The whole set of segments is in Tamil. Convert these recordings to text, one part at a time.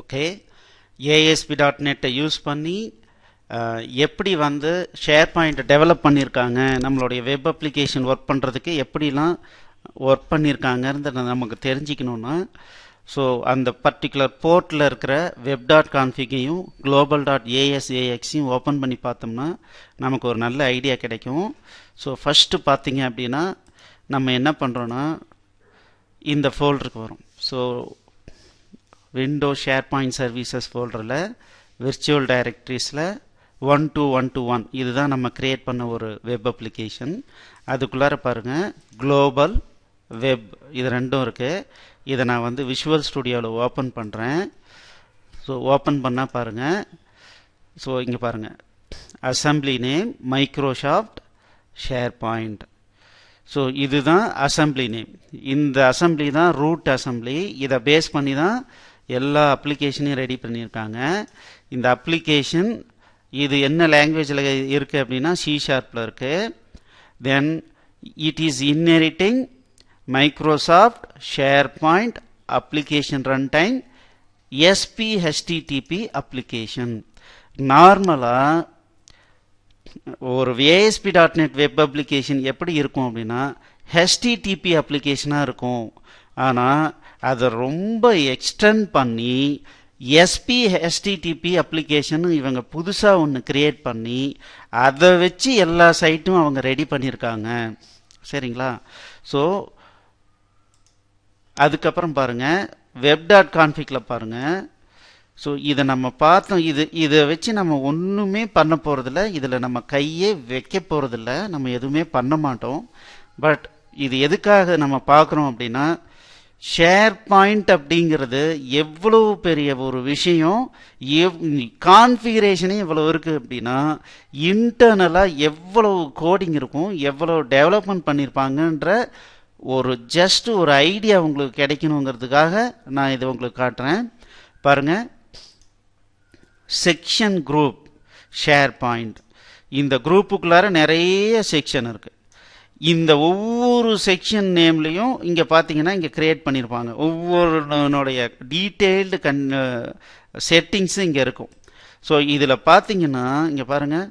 ஓகே ஏஎஸ்பி டாட் நெட்டை யூஸ் பண்ணி எப்படி வந்து ஷேர் பாயிண்ட்டை டெவலப் பண்ணியிருக்காங்க நம்மளுடைய வெப் அப்ளிகேஷன் ஒர்க் பண்ணுறதுக்கு எப்படிலாம் ஒர்க் பண்ணியிருக்காங்கிறத நமக்கு தெரிஞ்சுக்கணுன்னா ஸோ அந்த பர்டிகுலர் போர்ட்டில் இருக்கிற வெப் டாட் கான்ஃபிகையும் குளோபல் டாட் ஏஎஸ்ஏஎக்ஸையும் ஓப்பன் பண்ணி பார்த்தோம்னா நமக்கு ஒரு நல்ல ஐடியா கிடைக்கும் ஸோ ஃபஸ்ட்டு பார்த்தீங்க அப்படின்னா நம்ம என்ன பண்ணுறோன்னா இந்த ஃபோல்டருக்கு வரும் so Windows share point services Virtual virtual 12121 one two one two one இதுதான் நம்ம க்ரியேட் பண்ண ஒரு வெப் அப்ளிகேஷன் அதுக்குள்ளார பாருங்க குளோபல் வெப் இது ரெண்டும் இருக்குது இதை நான் வந்து விஷுவல் ஸ்டுடியோவில் ஓப்பன் பண்ணுறேன் ஸோ ஓப்பன் பண்ணால் பாருங்கள் ஸோ இங்கே பாருங்கள் assembly name Microsoft SharePoint so இதுதான் Assembly நேம் இந்த Assembly தான் ரூட் Assembly இதை பேஸ் பண்ணி தான் எல்லா அப்ளிகேஷனையும் ரெடி பண்ணியிருக்காங்க இந்த அப்ளிகேஷன் இது என்ன லாங்குவேஜில் இருக்குது அப்படின்னா சி ஷார்ப்பில் இருக்குது then it is inheriting Microsoft SharePoint application run time SP HTTP application நார்மலாக ஒரு விஏஎஸ்பி டாட் நெட் வெப் அப்ளிகேஷன் எப்படி இருக்கும் அப்படின்னா ஹெச்டிடிபி அப்ளிகேஷனாக இருக்கும் ஆனால் அதை ரொம்ப எக்ஸ்டெண்ட் பண்ணி எஸ்பி எஸ்டிடிபி அப்ளிகேஷன் இவங்க புதுசாக ஒன்று கிரியேட் பண்ணி அதை வச்சு எல்லா சைட்டும் அவங்க ரெடி பண்ணியிருக்காங்க சரிங்களா ஸோ அதுக்கப்புறம் பாருங்கள் வெப் டாட் கான்ஃபிகில் பாருங்கள் ஸோ இதை நம்ம பார்த்தோம் இது இதை வச்சு நம்ம ஒன்றுமே பண்ண போகிறதில்ல இதில் நம்ம கையே வைக்க போகிறதில்ல நம்ம எதுவுமே பண்ண மாட்டோம் பட் இது எதுக்காக நம்ம பார்க்குறோம் அப்படின்னா ஷேர் பாயிண்ட் அப்படிங்கிறது எவ்வளவு பெரிய ஒரு விஷயம் எவ் கான்ஃபிகரேஷனே எவ்வளோ இருக்குது அப்படின்னா இன்டர்னலாக எவ்வளவு கோடிங் இருக்கும் எவ்வளோ டெவலப்மெண்ட் பண்ணியிருப்பாங்கன்ற ஒரு ஜஸ்ட் ஒரு ஐடியா உங்களுக்கு கிடைக்கணுங்கிறதுக்காக நான் இதை உங்களுக்கு காட்டுறேன் பாருங்கள் செக்ஷன் குரூப் ஷேர் பாயிண்ட் இந்த குரூப்புக்குள்ளார நிறைய செக்ஷன் இருக்குது இந்த ஒவ்வொரு செக்ஷன் நேம்லேயும் இங்கே பார்த்தீங்கன்னா இங்கே க்ரியேட் பண்ணியிருப்பாங்க ஒவ்வொருனுடைய டீட்டெயில்டு கன் செட்டிங்ஸும் இங்கே இருக்கும் ஸோ இதில் பார்த்தீங்கன்னா இங்கே பாருங்கள்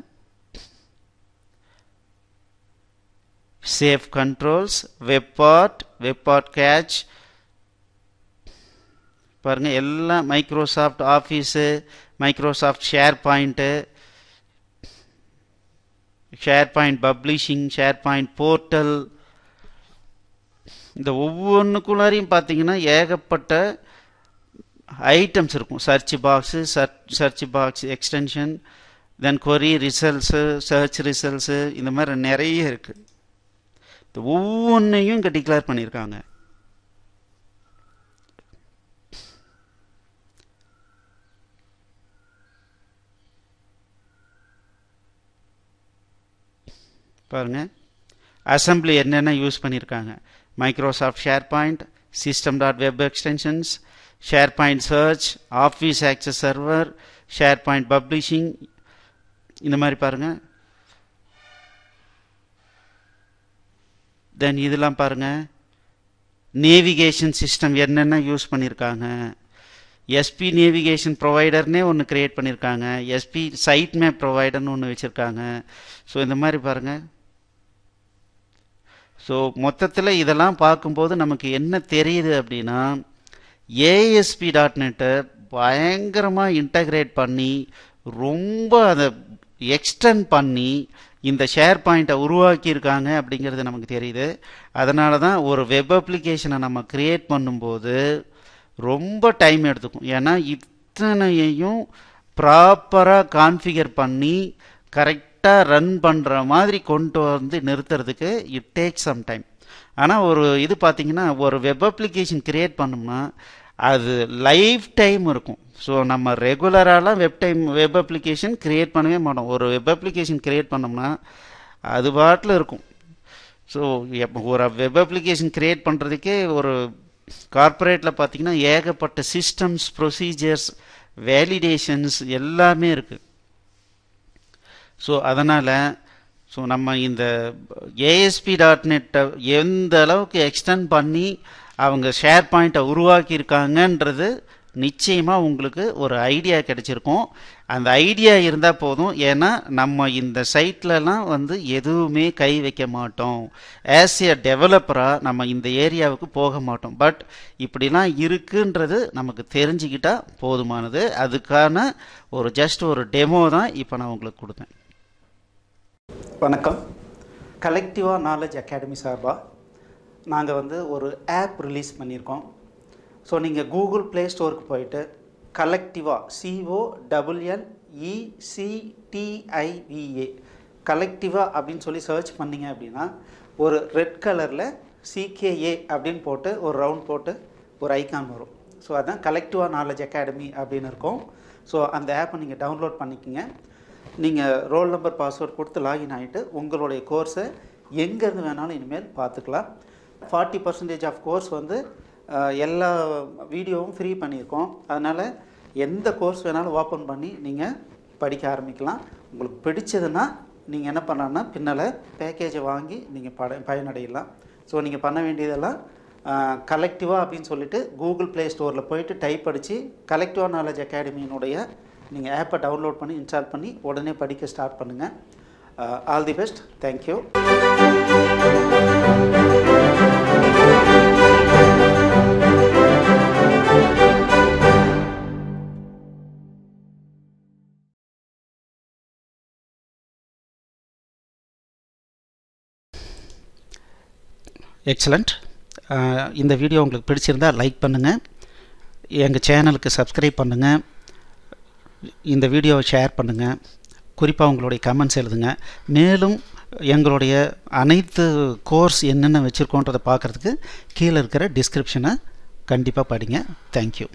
safe controls web part web part catch பாருங்கள் எல்லாம் Microsoft Office Microsoft SharePoint SharePoint publishing SharePoint portal இந்த ஒவ்வொன்றுக்குள்ளாரையும் பார்த்தீங்கன்னா ஏகப்பட்ட ஐட்டம்ஸ் இருக்கும் search box search box extension then query results search results இந்த மாதிரி நிறைய இருக்குது இந்த ஒவ்வொன்றையும் இங்கே டிக்ளேர் பண்ணியிருக்காங்க பாருங்கள் அசம்பிளி என்னென்ன யூஸ் பண்ணியிருக்காங்க Microsoft SharePoint system dot web extensions SharePoint search Office access server SharePoint publishing இந்த மாதிரி பாருங்கள் தென் இதெல்லாம் பாருங்கள் நேவிகேஷன் சிஸ்டம் என்னென்ன யூஸ் பண்ணியிருக்காங்க எஸ்பி நேவிகேஷன் ப்ரொவைடர்னே ஒன்று க்ரியேட் பண்ணியிருக்காங்க எஸ்பி சைட் மேப் ப்ரொவைடர்னு ஒன்று வச்சுருக்காங்க ஸோ இந்த மாதிரி பாருங்கள் ஸோ மொத்தத்தில் இதெல்லாம் பார்க்கும்போது நமக்கு என்ன தெரியுது அப்படின்னா ஏஎஸ்பி டாட் நெட்டை பயங்கரமாக இன்டகிரேட் பண்ணி ரொம்ப அதை எக்ஸ்டெண்ட் பண்ணி இந்த ஷேர் பாயிண்ட்டை உருவாக்கியிருக்காங்க அப்படிங்கிறது நமக்கு தெரியுது அதனால தான் ஒரு வெப் அப்ளிகேஷனை நம்ம க்ரியேட் பண்ணும்போது ரொம்ப டைம் எடுத்துக்கும் ஏன்னா இத்தனையையும் ப்ராப்பராக கான்ஃபிகர் பண்ணி கரெக்ட் கரெக்டாக ரன் பண்ணுற மாதிரி கொண்டு வந்து நிறுத்துறதுக்கு இட் டேக் சம் டைம் ஆனால் ஒரு இது பார்த்திங்கன்னா ஒரு வெப் அப்ளிகேஷன் க்ரியேட் பண்ணோம்னா அது லைஃப் டைம் இருக்கும் ஸோ நம்ம ரெகுலராலாம் web time web application create பண்ணவே மாட்டோம் ஒரு வெப் அப்ளிகேஷன் க்ரியேட் பண்ணோம்னா அது பாட்டில் இருக்கும் ஸோ ஒரு வெப் அப்ளிகேஷன் க்ரியேட் பண்ணுறதுக்கே ஒரு கார்ப்பரேட்டில் பார்த்தீங்கன்னா ஏகப்பட்ட சிஸ்டம்ஸ் ப்ரொசீஜர்ஸ் வேலிடேஷன்ஸ் எல்லாமே இருக்குது ஸோ அதனால் ஸோ நம்ம இந்த ஏஎஸ்பி டாட் நெட்டை எந்த அளவுக்கு எக்ஸ்டெண்ட் பண்ணி அவங்க ஷேர் பாயிண்ட்டை உருவாக்கியிருக்காங்கன்றது நிச்சயமாக உங்களுக்கு ஒரு ஐடியா கிடைச்சிருக்கும் அந்த ஐடியா இருந்தால் போதும் ஏன்னா நம்ம இந்த சைட்லலாம் வந்து எதுவுமே கை வைக்க மாட்டோம் ஆஸ் ஏ டெவலப்பராக நம்ம இந்த ஏரியாவுக்கு போக மாட்டோம் பட் இப்படிலாம் இருக்குன்றது நமக்கு தெரிஞ்சுக்கிட்டால் போதுமானது அதுக்கான ஒரு ஜஸ்ட் ஒரு டெமோ தான் இப்போ நான் உங்களுக்கு கொடுத்தேன் வணக்கம் கலெக்டிவாக நாலேஜ் அகாடமி சார்பாக நாங்கள் வந்து ஒரு ஆப் ரிலீஸ் பண்ணியிருக்கோம் ஸோ நீங்கள் கூகுள் ப்ளே ஸ்டோருக்கு போயிட்டு கலெக்டிவாக சிஓ டபுள்எல் இசிடிஐவிஏ கலெக்டிவா அப்படின்னு சொல்லி சர்ச் பண்ணிங்க அப்படின்னா ஒரு ரெட் கலரில் சிகேஏ அப்படின்னு போட்டு ஒரு ரவுண்ட் போட்டு ஒரு ஐக்கான் வரும் ஸோ அதுதான் கலெக்டிவாக நாலேஜ் அகாடமி அப்படின்னு இருக்கும் ஸோ அந்த ஆப்பை நீங்கள் டவுன்லோட் பண்ணிக்கோங்க நீங்கள் ரோல் நம்பர் பாஸ்வேர்ட் கொடுத்து லாகின் ஆகிட்டு உங்களுடைய கோர்ஸை எங்கேருந்து வேணாலும் இனிமேல் பார்த்துக்கலாம் ஃபார்ட்டி பர்சன்டேஜ் ஆஃப் கோர்ஸ் வந்து எல்லா வீடியோவும் ஃப்ரீ பண்ணியிருக்கோம் அதனால் எந்த கோர்ஸ் வேணாலும் ஓப்பன் பண்ணி நீங்கள் படிக்க ஆரம்பிக்கலாம் உங்களுக்கு பிடிச்சதுன்னா நீங்கள் என்ன பண்ணலான்னா பின்னால் பேக்கேஜை வாங்கி நீங்கள் பட பயனடையலாம் ஸோ நீங்கள் பண்ண வேண்டியதெல்லாம் கலெக்டிவாக அப்படின்னு சொல்லிட்டு கூகுள் ப்ளே ஸ்டோரில் போயிட்டு டைப் அடித்து கலெக்டிவா நாலேஜ் அகாடமியினுடைய நீங்கள் ஆப்பை டவுன்லோட் பண்ணி இன்ஸ்டால் பண்ணி உடனே படிக்க ஸ்டார்ட் பண்ணுங்கள் all the best thank you excellent இந்த வீடியோ உங்களுக்கு பிடிச்சிருந்தால் லைக் பண்ணுங்கள் எங்கள் சேனலுக்கு சப்ஸ்கிரைப் பண்ணுங்கள் இந்த வீடியோவை ஷேர் பண்ணுங்கள் குறிப்பாக உங்களுடைய கமெண்ட்ஸ் எழுதுங்க மேலும் எங்களுடைய அனைத்து கோர்ஸ் என்னென்ன வச்சுருக்கோன்றதை பார்க்குறதுக்கு கீழே இருக்கிற டிஸ்கிரிப்ஷனை கண்டிப்பாக படிங்க தேங்க்யூ